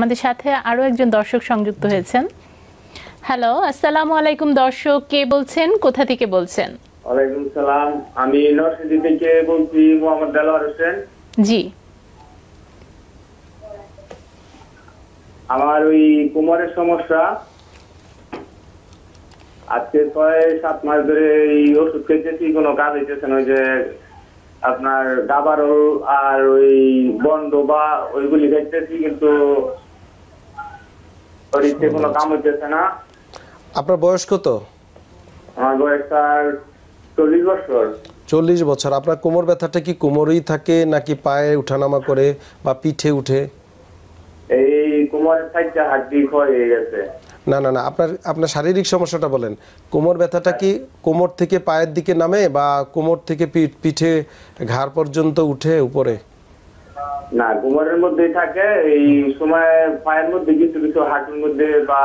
আমাদের সাথে আরো একজন দর্শক সংযুক্ত হয়েছেন হ্যালো আসসালামু আলাইকুম দর্শক কে বলছেন কোথা থেকে বলছেন ওয়ালাইকুম সালাম আমি নরসিংদী থেকে বলছি মোহাম্মদ দেলোয়ার হোসেন জি আমার ওই কোমরের সমস্যা আজকে ছয় সাত মাস ধরে এই ওষুধ খেতেছি কোনো কাজ হইতেছে না ওই যে আপনার গাবারও আর ওই বন্ড বা ওইগুলি খাইতেছি কিন্তু শরীরে কোনো কাম না আপনার বয়স কত আমার বয়স স্যার চল্লিশ বছর চল্লিশ বছর আপনার কোমর ব্যথাটা কি কোমরই থাকে নাকি পায়ে উঠানামা করে বা পিঠে উঠে এই কোমরের সাইডটা হাড্ডি ক্ষয় হয়ে গেছে না না না আপনার আপনার শারীরিক সমস্যাটা বলেন কোমর ব্যথাটা কি কোমর থেকে পায়ের দিকে নামে বা কোমর থেকে পিঠে ঘাড় পর্যন্ত উঠে উপরে না ঘুমারের মধ্যে থাকে এই সময় পায়ের মধ্যে কিছু কিছু হাঁটুর মধ্যে বা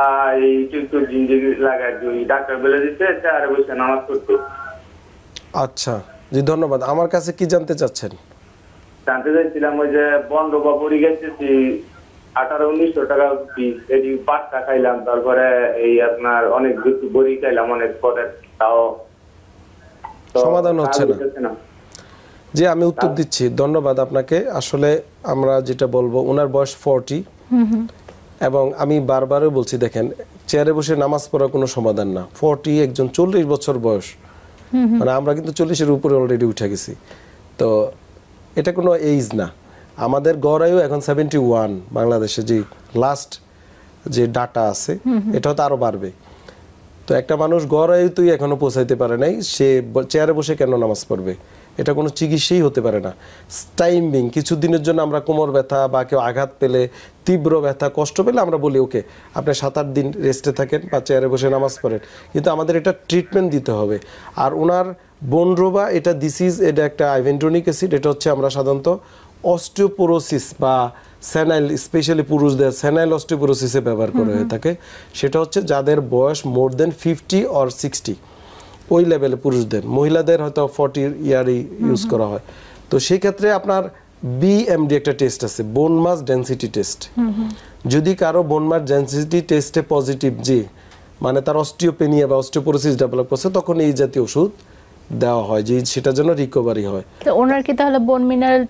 এই একটু একটু জিঞ্জির লাগায় ওই ডাক্তার বলে দিতে আর বসে নামাজ পড়তে আচ্ছা জি ধন্যবাদ আমার কাছে কি জানতে চাচ্ছেন জানতে চাইছিলাম ওই যে বন্ধ বা পড়ে গেছে আঠারো উনিশশো টাকা পিস এটি পাঁচটা খাইলাম তারপরে এই আপনার অনেক কিছু বড়ি খাইলাম অনেক পরে তাও সমাধান হচ্ছে না যে আমি উত্তর দিচ্ছি ধন্যবাদ আপনাকে আসলে আমরা যেটা বলবো ওনার বয়স ফর্টি এবং আমি বারবারও বলছি দেখেন চেয়ারে বসে নামাজ পড়ার কোনো সমাধান না ফর্টি একজন চল্লিশ বছর বয়স মানে আমরা কিন্তু চল্লিশের উপরে অলরেডি উঠে গেছি তো এটা কোনো এইজ না আমাদের গড়ায়ও এখন সেভেন্টি ওয়ান বাংলাদেশে যে লাস্ট যে ডাটা আছে এটা হয়তো আরও বাড়বে তো একটা মানুষ গড় আয়ুতেই এখনও পৌঁছাইতে পারে নাই সে চেয়ারে বসে কেন নামাজ পড়বে এটা কোনো চিকিৎসাই হতে পারে না টাইমিং কিছু দিনের জন্য আমরা কোমর ব্যথা বা কেউ আঘাত পেলে তীব্র ব্যথা কষ্ট পেলে আমরা বলি ওকে আপনি সাত আট দিন রেস্টে থাকেন বা চেয়ারে বসে নামাজ পড়েন কিন্তু আমাদের এটা ট্রিটমেন্ট দিতে হবে আর ওনার বনরোবা এটা ইজ এটা একটা আইভেন্টোনিক অ্যাসিড এটা হচ্ছে আমরা সাধারণত অস্টিওপোরোসিস বা স্যানাইল স্পেশালি পুরুষদের স্যানাইল অস্টিওপোরোসিসে ব্যবহার করা হয়ে থাকে সেটা হচ্ছে যাদের বয়স more than fifty or sixty ওই লেভেলে পুরুষদের মহিলাদের হয়তো ফর্টি ইয়ারই ইউজ করা হয় তো সেই ক্ষেত্রে আপনার বিএমডি একটা টেস্ট আছে বোন মাস ডেন্সিটি টেস্ট যদি কারো বোন মাস ডেন্সিটি টেস্টে পজিটিভ যে মানে তার অস্টিওপেনিয়া বা অস্টিওপোরোসিস ডেভেলপ করছে তখন এই জাতীয় ওষুধ দেওয়া হয় যে সেটা যেন রিকভারি হয় তো ওনার কি তাহলে বোন মিনারেল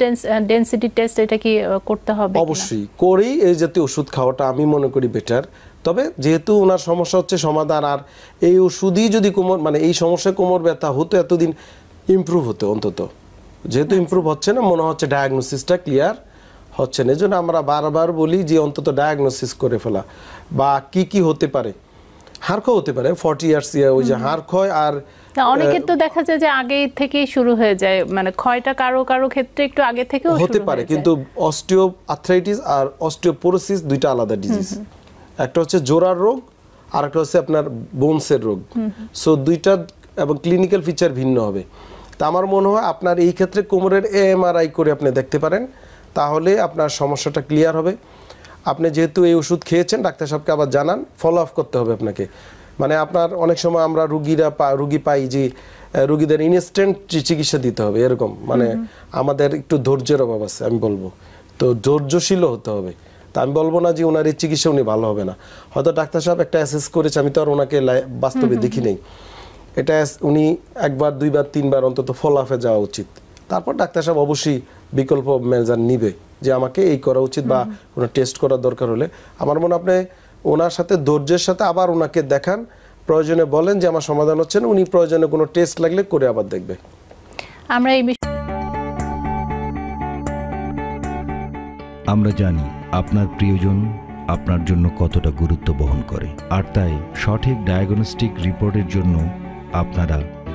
ডেনসিটি টেস্ট এটা কি করতে হবে অবশ্যই করেই এই জাতীয় ওষুধ খাওয়াটা আমি মনে করি বেটার তবে যেহেতু ওনার সমস্যা হচ্ছে সমাধান আর এই ওষুধই যদি কোমর মানে এই সমস্যায় কোমর ব্যথা হতো এতদিন ইম্প্রুভ হতো অন্তত যেহেতু ইম্প্রুভ আচ্ছা। হচ্ছে না মনে হচ্ছে ডায়াগনোসিসটা ক্লিয়ার হচ্ছে না জন্য আমরা বারবার বলি যে অন্তত ডায়াগনোসিস করে ফেলা বা কি কি হতে পারে হারক্ষয় হতে পারে ফর্টি ইয়ার্স ওই যে হারক্ষয় আর অনেকের তো দেখা যায় যে আগে থেকেই শুরু হয়ে যায় মানে ক্ষয়টা কারো কারো ক্ষেত্রে একটু আগে থেকেও হতে পারে কিন্তু অস্টিও আর্থ্রাইটিস আর অস্টিওপোরোসিস দুইটা আলাদা ডিজিজ একটা হচ্ছে জোড়ার রোগ আর একটা হচ্ছে আপনার বোনসের রোগ সো দুইটা এবং ক্লিনিক্যাল ফিচার ভিন্ন হবে তা আমার মনে হয় আপনার এই ক্ষেত্রে কোমরের এএমআরআই করে আপনি দেখতে পারেন তাহলে আপনার সমস্যাটা ক্লিয়ার হবে আপনি যেহেতু এই ওষুধ খেয়েছেন ডাক্তার সাহেবকে আবার জানান ফলো আপ করতে হবে আপনাকে মানে আপনার অনেক সময় আমরা রুগীরা পা রুগী পাই যে রুগীদের ইনস্ট্যান্ট চিকিৎসা দিতে হবে এরকম মানে আমাদের একটু ধৈর্যের অভাব আছে আমি বলবো তো ধৈর্যশীলও হতে হবে তা আমি বলবো না যে ওনার এই চিকিৎসা উনি ভালো হবে না হয়তো ডাক্তার সাহেব একটা অ্যাসেস করেছে আমি তো আর ওনাকে বাস্তবে দেখি নেই এটা উনি একবার দুইবার তিনবার অন্তত ফলো আপে যাওয়া উচিত তারপর ডাক্তার সাহেব অবশ্যই বিকল্প মেজার নিবে যে আমাকে এই করা উচিত বা ওনার টেস্ট করার দরকার হলে আমার মনে আপনি ওনার সাথে ধৈর্যের সাথে আবার ওনাকে দেখান প্রয়োজনে বলেন যে আমার সমাধান হচ্ছে না উনি প্রয়োজনে কোনো টেস্ট লাগলে করে আবার দেখবে আমরা এই আমরা জানি আপনার প্রিয়জন আপনার জন্য কতটা গুরুত্ব বহন করে আর তাই সঠিক ডায়াগনস্টিক রিপোর্টের জন্য আপনারা